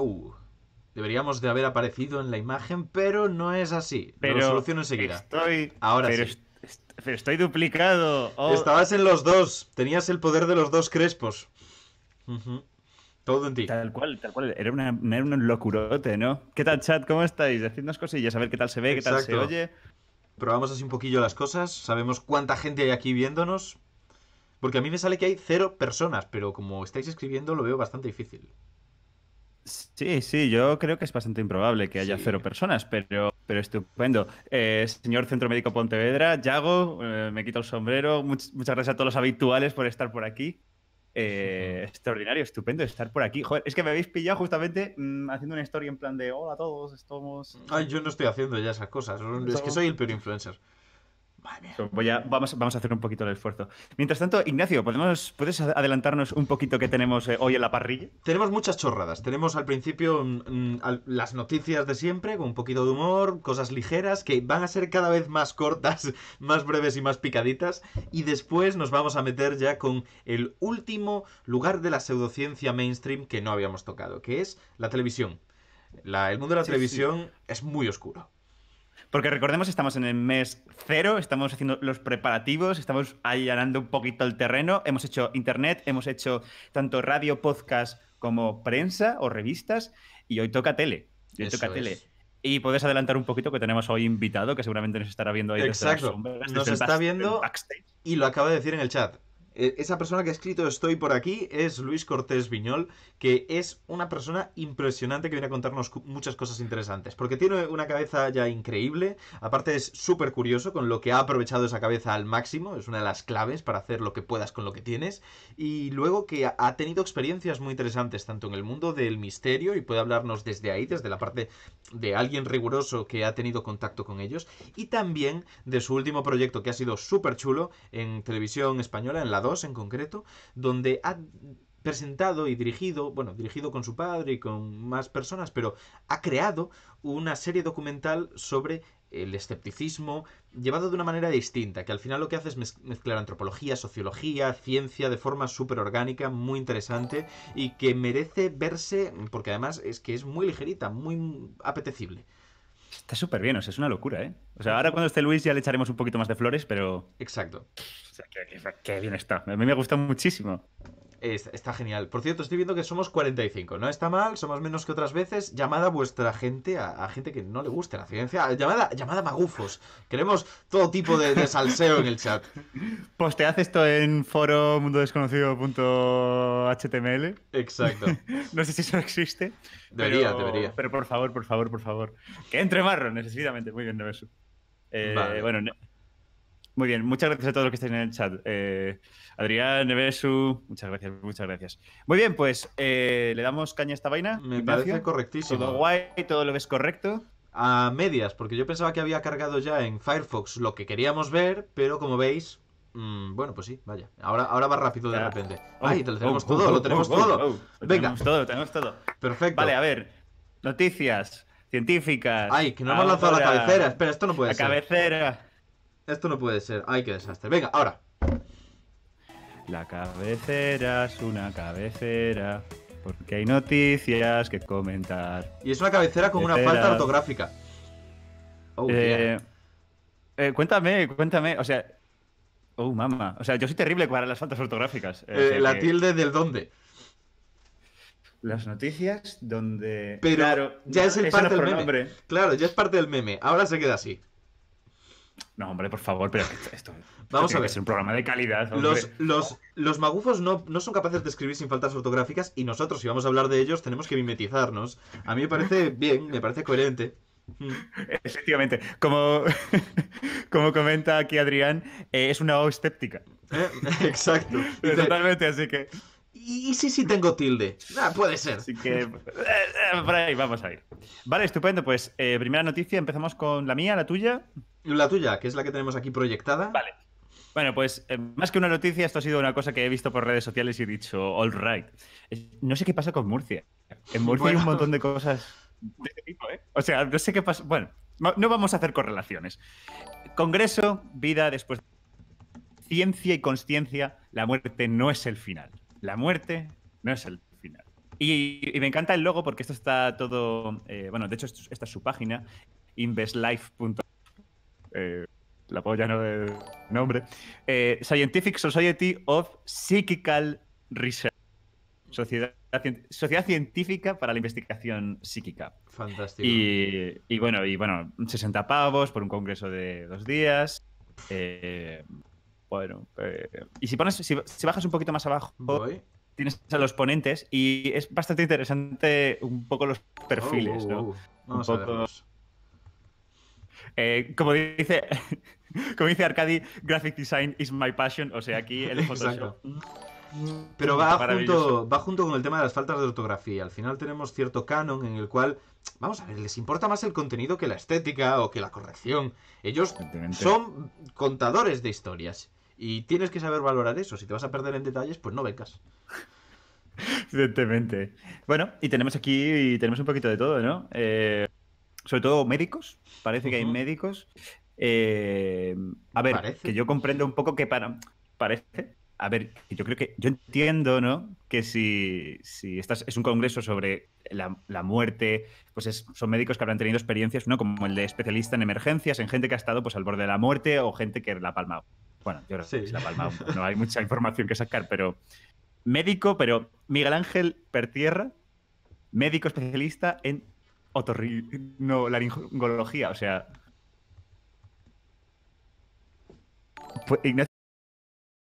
Oh, deberíamos de haber aparecido en la imagen, pero no es así. Pero lo soluciono enseguida. Estoy... Ahora sí. pero estoy duplicado. Oh. Estabas en los dos. Tenías el poder de los dos crespos. Todo en ti. Tal cual, tal cual. Era, un locurote, ¿no? ¿Qué tal, chat? ¿Cómo estáis? Decidnos cosillas, a ver qué tal se ve, qué tal se oye. Probamos así un poquillo las cosas. Sabemos cuánta gente hay aquí viéndonos. Porque a mí me sale que hay cero personas, pero como estáis escribiendo lo veo bastante difícil. Sí, sí, yo creo que es bastante improbable que haya cero personas, pero, pero estupendo. Eh, señor Centro Médico Pontevedra, Yago, eh, me quito el sombrero. muchas gracias a todos los habituales por estar por aquí. Eh, extraordinario, estupendo estar por aquí. es que me habéis pillado justamente mm, haciendo una historia en plan de hola a todos, estamos. Ay, yo no estoy haciendo ya esas cosas. Es que soy el peor influencer. Pues Voy vamos, a hacer un poquito el esfuerzo. Mientras tanto, Ignacio, ¿podemos, ¿puedes adelantarnos un poquito qué tenemos eh, hoy en la parrilla? Tenemos muchas chorradas. Tenemos al principio mm, mm, las noticias de siempre, con un poquito de humor, cosas ligeras que van a ser cada vez más cortas, más breves y más picaditas. Y después nos vamos a meter ya con el último lugar de la pseudociencia mainstream que no habíamos tocado, que es la televisión. el mundo de la televisión es muy oscuro. Porque recordemos, estamos en el mes cero, estamos haciendo los preparativos, estamos allanando un poquito el terreno, hemos hecho internet, hemos hecho tanto radio, podcast como prensa o revistas, y hoy toca tele. toca tele. Y puedes adelantar un poquito que tenemos hoy invitado, que seguramente nos estará viendo ahí. Exacto, nos está viendo y lo acaba de decir en el chat. Eh, esa persona que ha escrito Estoy por aquí es Luis Cortés Viñol, que es una persona impresionante que viene a contarnos muchas cosas interesantes, porque tiene una cabeza ya increíble, aparte es súper curioso con lo que ha aprovechado esa cabeza al máximo, es una de las claves para hacer lo que puedas con lo que tienes, y luego que ha tenido experiencias muy interesantes tanto en el mundo del misterio y puede hablarnos desde ahí, desde la parte de alguien riguroso que ha tenido contacto con ellos, y también de su último proyecto que ha sido súper chulo en televisión española, en la en concreto, donde ha presentado y dirigido, bueno, dirigido con su padre y con más personas, pero ha creado una serie documental sobre el escepticismo llevado de una manera distinta, que al final lo que hace es mezclar antropología, sociología, ciencia de forma súper orgánica, muy interesante y que merece verse porque además es que es muy ligerita, muy apetecible. Está súper bien, o sea, es una locura, ¿eh? O sea, ahora cuando esté Luis ya le echaremos un poquito más de flores, pero. Exacto. O sea, qué, bien está. A mí me gusta muchísimo. Está, genial. Por cierto, estoy viendo que somos 45. No está mal, somos menos que otras veces. Llamada vuestra gente, a, gente que no le guste la ciencia. Llamada, llamada magufos. Queremos todo tipo de, salseo en el chat. Pues te haces esto en foro Exacto. no sé si eso existe. Debería, debería. Pero por favor, por favor, por favor. Que entre marro, necesariamente. Muy bien, Nevesu. Eh, vale. Bueno, muy bien, muchas gracias a todos los que estáis en el chat. Eh, Adrián, Nevesu, muchas gracias, muchas gracias. Muy bien, pues eh, le damos caña a esta vaina. Me parece correctísimo. Todo guay, todo lo ves correcto a medias, porque yo pensaba que había cargado ya en Firefox lo que queríamos ver, pero como veis, mm, bueno, pues sí, vaya. Ahora, ahora va rápido de repente. Oh, ¡Ay, lo tenemos oh, oh, todo! ¡Lo tenemos todo! ¡Venga! tenemos todo, tenemos todo. Perfecto. Vale, a ver. Noticias científicas. ¡Ay, que no hemos lanzado la cabecera! Espera, esto no puede ser. La cabecera. Esto no puede ser. Ay, qué desastre. Venga, ahora. La cabecera es una cabecera. Porque hay noticias que comentar. Y es una cabecera con una falta ortográfica. Oh, eh, eh, cuéntame, cuéntame. O sea. Oh, mamá. O sea, yo soy terrible para las faltas ortográficas. Eh, la tilde del dónde. Las noticias donde. Pero claro, ya es parte del meme. Claro, ya es parte del meme. Ahora se queda así. No, hombre, por favor, pero esto, Vamos a ver. Es un programa de calidad. Los, los, los magufos no, son capaces de escribir sin faltas ortográficas y nosotros, si vamos a hablar de ellos, tenemos que mimetizarnos. A mí me parece bien, me parece coherente. Mm. Efectivamente. Como, como comenta aquí Adrián, eh, es una O escéptica. ¿Eh? Exacto. Totalmente, así que. Y, sí, sí tengo tilde. Ah, puede ser. Así que eh, por ahí vamos a ir. Vale, estupendo. Pues primera noticia, empezamos con la mía, la tuya. La tuya, que es la que tenemos aquí proyectada. Vale. Bueno, pues eh, más que una noticia, esto ha sido una cosa que he visto por redes sociales y he dicho, all right. No sé qué pasa con Murcia. En Murcia hay un montón de cosas de este tipo, ¿eh? O sea, no sé qué pasa. Bueno, no vamos a hacer correlaciones. Congreso, vida después. Ciencia y consciencia, la muerte no es el final. La muerte no es el final. Y, me encanta el logo porque esto está todo. Eh, bueno, de hecho, esta es su página, investlife.com eh, la polla no de nombre, eh, Scientific Society of Psychical Research. Sociedad, Sociedad Científica para la Investigación Psíquica. Fantástico. Y, bueno, y bueno, 60 pavos por un congreso de dos días. Eh, bueno, y si pones, si, bajas un poquito más abajo, tienes a los ponentes y es bastante interesante un poco los oh, perfiles, ¿no? Oh, oh. Eh, como dice. Como dice Arcadi, graphic design is my passion, o sea, aquí el Photoshop. Mm, Pero va junto, va junto con el tema de las faltas de ortografía. Al final tenemos cierto canon en el cual, vamos a ver, les importa más el contenido que la estética o que la corrección. Ellos son contadores de historias y tienes que saber valorar eso. Si te vas a perder en detalles, pues no becas. Evidentemente. Bueno, y tenemos aquí tenemos un poquito de todo, ¿no? Eh, sobre todo médicos, parece que hay médicos. Eh, a ver, que yo comprendo un poco que para... Parece, a ver, yo creo que yo entiendo, ¿no? Que si, estás, es un congreso sobre la, muerte, pues son médicos que habrán tenido experiencias, ¿no? Como el de especialista en emergencias, en gente que ha estado pues al borde de la muerte o gente que la ha palmado. Bueno, yo creo que la palmado, no hay mucha información que sacar, pero médico, pero Miguel Ángel Pertierra, médico especialista en Otorri... No, laringología, o sea... Pues, Ignacio